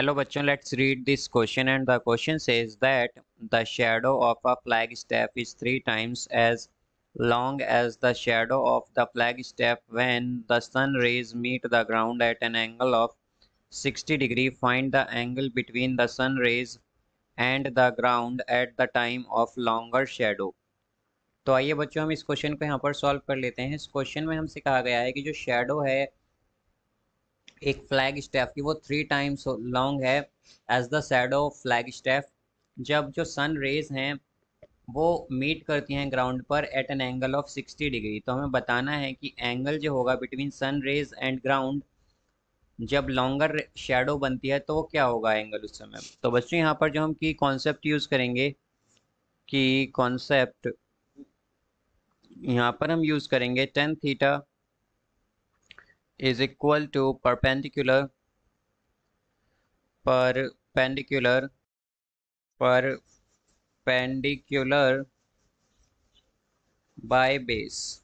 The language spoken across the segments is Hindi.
हेलो बच्चों let's read this question and the question says that the shadow of a flag staff is three times as long as the shadow of the flag staff when the sun rays meet the ground at an angle of 60 degree find the angle between the sun rays and the ground at the time of longer shadow तो आइए बच्चों हम इस क्वेश्चन को यहाँ पर सॉल्व कर लेते हैं इस क्वेश्चन में हमसे कहा गया है कि जो शेडो है एक फ्लैग स्टेफ की वो थ्री टाइम्स लॉन्ग है as the shadow flag staff जब जो सन रेज हैं वो मीट करती हैं ग्राउंड पर at an angle of sixty degree तो हमें बताना है कि एंगल जो होगा between sun rays and ground जब लॉन्गर शेडो बनती है तो क्या होगा एंगल उस समय तो बच्चों यहाँ पर जो हम की कॉन्सेप्ट यूज़ करेंगे की कॉन्सेप्ट यहाँ पर हम यूज़ करेंगे tan theta is equal to perpendicular perpendicular perpendicular by base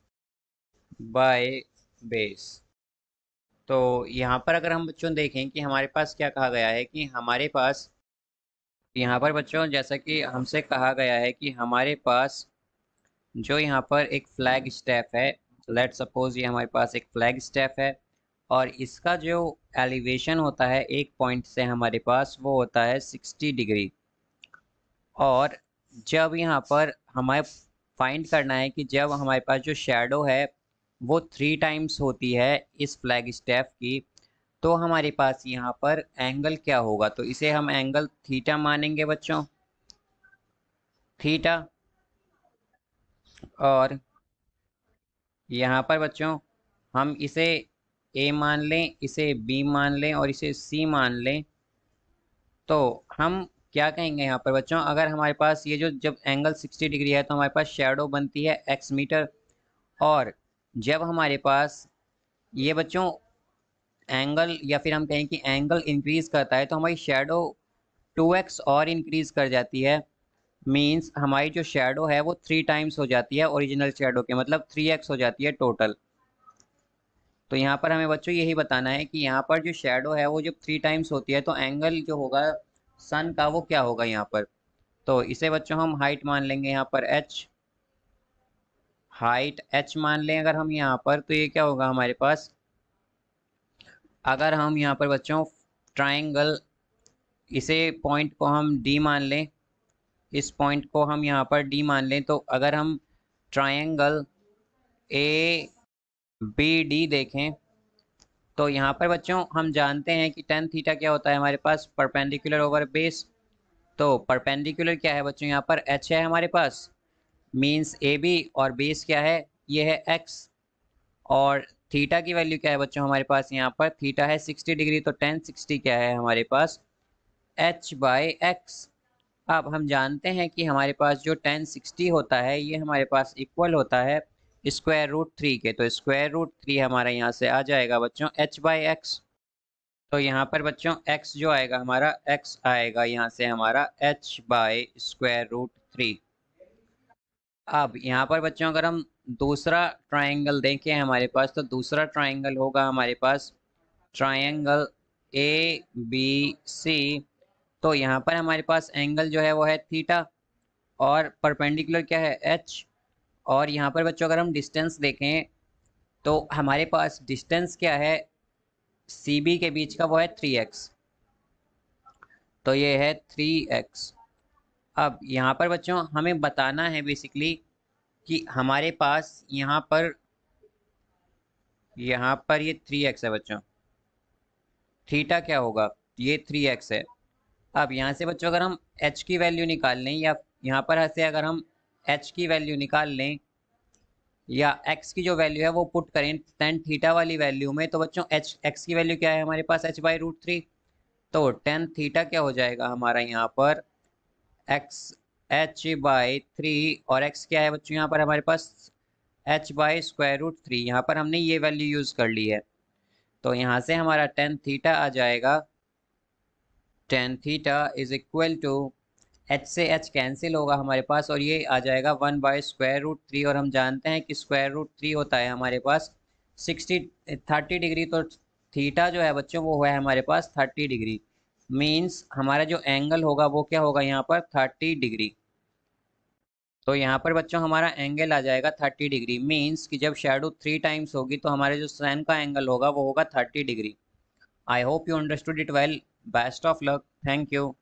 by base तो यहाँ पर अगर हम बच्चों देखें कि हमारे पास क्या कहा गया है कि हमारे पास यहाँ पर बच्चों जैसा कि हमसे कहा गया है कि हमारे पास जो यहाँ पर एक फ्लैग स्टेप है लेट सपोज ये हमारे पास एक फ्लैग स्टेप है और इसका जो एलिवेशन होता है एक पॉइंट से हमारे पास वो होता है 60 डिग्री और जब यहाँ पर हमें फाइंड करना है कि जब हमारे पास जो शेडो है वो थ्री टाइम्स होती है इस फ्लैग स्टेप की तो हमारे पास यहाँ पर एंगल क्या होगा तो इसे हम एंगल थीटा मानेंगे बच्चों थीटा और यहाँ पर बच्चों हम इसे ए मान लें इसे बी मान लें और इसे सी मान लें तो हम क्या कहेंगे यहाँ पर बच्चों अगर हमारे पास ये जो जब एंगल 60 डिग्री है तो हमारे पास शेडो बनती है एक्स मीटर और जब हमारे पास ये बच्चों एंगल या फिर हम कहें कि एंगल इंक्रीज़ करता है तो हमारी शेडो 2x और इंक्रीज़ कर जाती है मीन्स हमारी जो शेडो है वो थ्री टाइम्स हो जाती है ओरिजिनल शेडो के मतलब थ्री हो जाती है टोटल तो यहाँ पर हमें बच्चों यही बताना है कि यहाँ पर जो शेडो है वो जब थ्री टाइम्स होती है तो एंगल जो होगा सन का वो क्या होगा यहाँ पर तो इसे बच्चों हम हाइट मान लेंगे यहाँ पर एच हाइट एच मान लें अगर हम यहाँ पर तो ये क्या होगा हमारे पास अगर हम यहाँ पर बच्चों ट्राइंगल इसे पॉइंट को हम डी मान लें इस पॉइंट को हम यहाँ पर डी मान लें तो अगर हम ट्राइंगल ए बी डी देखें तो यहाँ पर बच्चों हम जानते हैं कि टेन थीटा क्या होता है हमारे पास परपेंडिकुलर ओवर बेस तो परपेंडिकुलर क्या है बच्चों यहाँ पर एच है हमारे पास मीन्स ए बी और बेस क्या है ये है एक्स और थीटा की वैल्यू क्या है बच्चों हमारे पास यहाँ पर थीटा है सिक्सटी डिग्री तो टेन सिक्सटी क्या है हमारे पास एच बाई एक्स अब हम जानते हैं कि हमारे पास जो टेन सिक्सटी होता है ये हमारे पास इक्वल होता है स्क्वायर रूट थ्री के तो स्क्वायर रूट थ्री हमारा यहाँ से आ जाएगा बच्चों एच बाई एक्स तो यहाँ पर बच्चों एक्स जो आएगा हमारा एक्स आएगा यहाँ से हमारा H by square root three अब यहाँ पर बच्चों अगर हम दूसरा ट्राइंगल देखें हमारे पास तो दूसरा ट्राइंगल होगा हमारे पास ट्राइंगल ए बी सी तो यहाँ पर हमारे पास एंगल जो है वो है थीटा और परपेंडिकुलर क्या है एच और यहाँ पर बच्चों अगर हम डिस्टेंस देखें तो हमारे पास डिस्टेंस क्या है सी बी के बीच का वो है थ्री एक्स तो ये है थ्री एक्स अब यहाँ पर बच्चों हमें बताना है बेसिकली कि हमारे पास यहाँ पर यहाँ पर ये थ्री एक्स है बच्चों थीटा क्या होगा ये थ्री एक्स है अब यहाँ से बच्चों अगर हम एच की वैल्यू निकाल लें या यहाँ पर से अगर हम एच की वैल्यू निकाल लें या एक्स की जो वैल्यू है वो पुट करें टेन थीटा वाली वैल्यू में तो बच्चों एच एक्स की वैल्यू क्या है हमारे पास एच बाई रूट थ्री तो टेन थीटा क्या हो जाएगा हमारा यहाँ पर एक्स एच बाई थ्री और एक्स क्या है बच्चों यहाँ पर हमारे पास H by square root three यहाँ पर हमने ये वैल्यू यूज़ कर ली है तो यहाँ से हमारा टेन थीटा आ जाएगा tan theta is equal to H से एच कैंसिल होगा हमारे पास और ये आ जाएगा one by square root three और हम जानते हैं कि स्क्वायर रूट थ्री होता है हमारे पास सिक्सटी थर्टी डिग्री तो थीटा जो है बच्चों वो हुआ है हमारे पास थर्टी डिग्री मीन्स हमारा जो एंगल होगा वो क्या होगा यहाँ पर थर्टी डिग्री तो यहाँ पर बच्चों हमारा एंगल आ जाएगा थर्टी डिग्री मीन्स कि जब शेडो थ्री टाइम्स होगी तो हमारे जो सन का एंगल होगा वो होगा thirty degree I hope you understood it well best of luck thank you